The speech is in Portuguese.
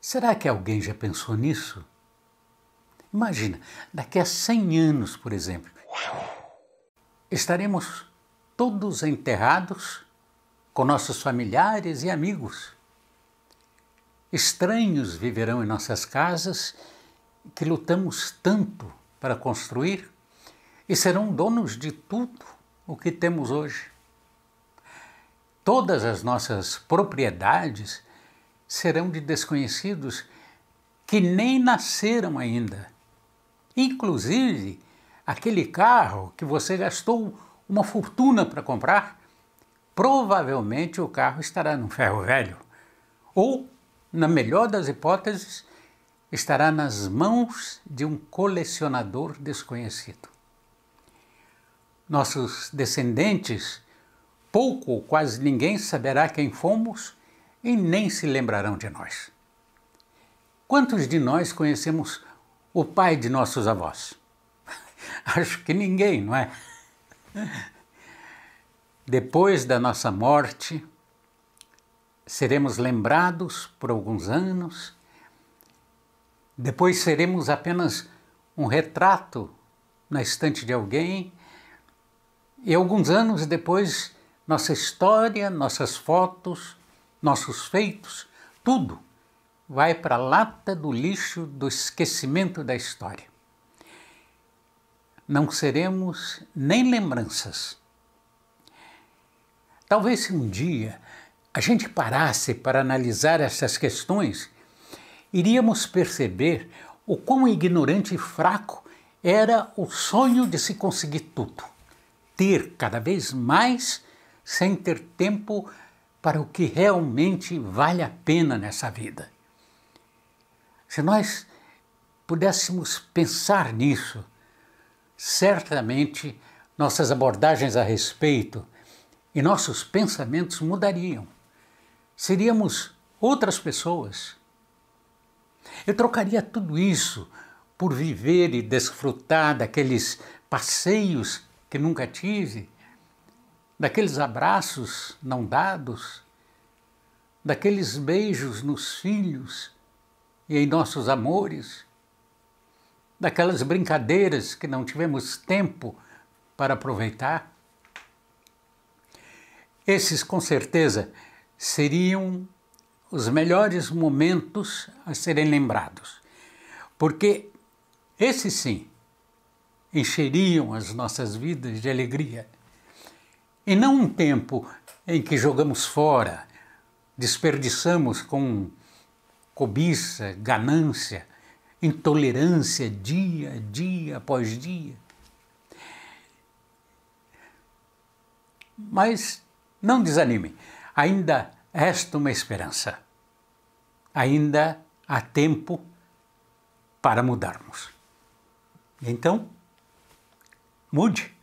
Será que alguém já pensou nisso? Imagina, daqui a 100 anos, por exemplo, estaremos todos enterrados com nossos familiares e amigos. Estranhos viverão em nossas casas que lutamos tanto para construir e serão donos de tudo o que temos hoje. Todas as nossas propriedades serão de desconhecidos que nem nasceram ainda. Inclusive, aquele carro que você gastou uma fortuna para comprar, provavelmente o carro estará no ferro velho. Ou, na melhor das hipóteses, estará nas mãos de um colecionador desconhecido. Nossos descendentes, pouco ou quase ninguém saberá quem fomos e nem se lembrarão de nós. Quantos de nós conhecemos o pai de nossos avós? Acho que ninguém, não é? Depois da nossa morte, seremos lembrados por alguns anos, depois seremos apenas um retrato na estante de alguém, e alguns anos depois, nossa história, nossas fotos, nossos feitos, tudo vai para a lata do lixo do esquecimento da história. Não seremos nem lembranças. Talvez se um dia a gente parasse para analisar essas questões, iríamos perceber o quão ignorante e fraco era o sonho de se conseguir tudo, ter cada vez mais sem ter tempo para o que realmente vale a pena nessa vida. Se nós pudéssemos pensar nisso, certamente nossas abordagens a respeito e nossos pensamentos mudariam. Seríamos outras pessoas. Eu trocaria tudo isso por viver e desfrutar daqueles passeios que nunca tive, daqueles abraços não dados, daqueles beijos nos filhos e em nossos amores, daquelas brincadeiras que não tivemos tempo para aproveitar. Esses, com certeza, seriam os melhores momentos a serem lembrados, porque esses sim encheriam as nossas vidas de alegria e não um tempo em que jogamos fora, desperdiçamos com cobiça, ganância, intolerância dia, dia após dia. Mas não desanime, ainda resta uma esperança. Ainda há tempo para mudarmos. Então, mude.